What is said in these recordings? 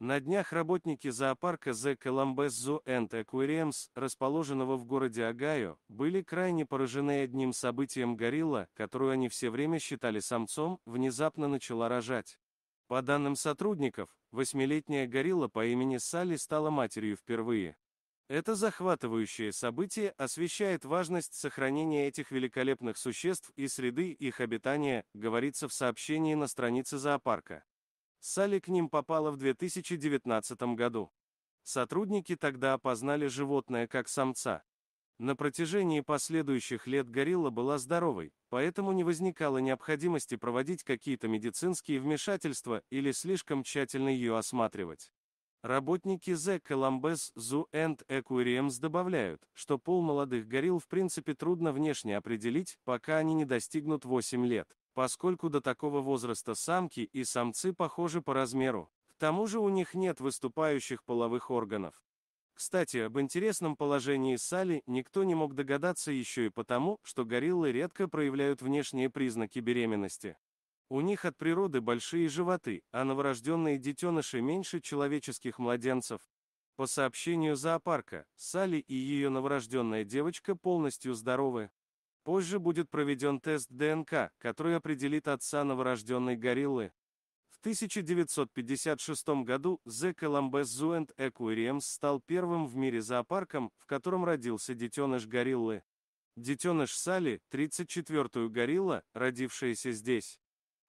На днях работники зоопарка The Columbus Zoo and Aquariums, расположенного в городе Агаю, были крайне поражены одним событием горилла, которую они все время считали самцом, внезапно начала рожать. По данным сотрудников, восьмилетняя горилла по имени Салли стала матерью впервые. Это захватывающее событие освещает важность сохранения этих великолепных существ и среды их обитания, говорится в сообщении на странице зоопарка. Салли к ним попала в 2019 году. Сотрудники тогда опознали животное как самца. На протяжении последующих лет горилла была здоровой, поэтому не возникало необходимости проводить какие-то медицинские вмешательства или слишком тщательно ее осматривать. Работники The Columbus Zoo and Aquariums добавляют, что пол молодых горилл в принципе трудно внешне определить, пока они не достигнут 8 лет поскольку до такого возраста самки и самцы похожи по размеру. К тому же у них нет выступающих половых органов. Кстати, об интересном положении Сали никто не мог догадаться еще и потому, что гориллы редко проявляют внешние признаки беременности. У них от природы большие животы, а новорожденные детеныши меньше человеческих младенцев. По сообщению зоопарка, Сали и ее новорожденная девочка полностью здоровы. Позже будет проведен тест ДНК, который определит отца новорожденной гориллы. В 1956 году The Columbus Zoo and стал первым в мире зоопарком, в котором родился детеныш гориллы. Детеныш Сали, 34-ю горилла, родившаяся здесь.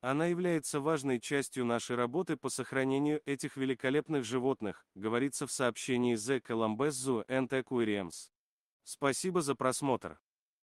Она является важной частью нашей работы по сохранению этих великолепных животных, говорится в сообщении The Columbus Zoo and Aquariums. Спасибо за просмотр.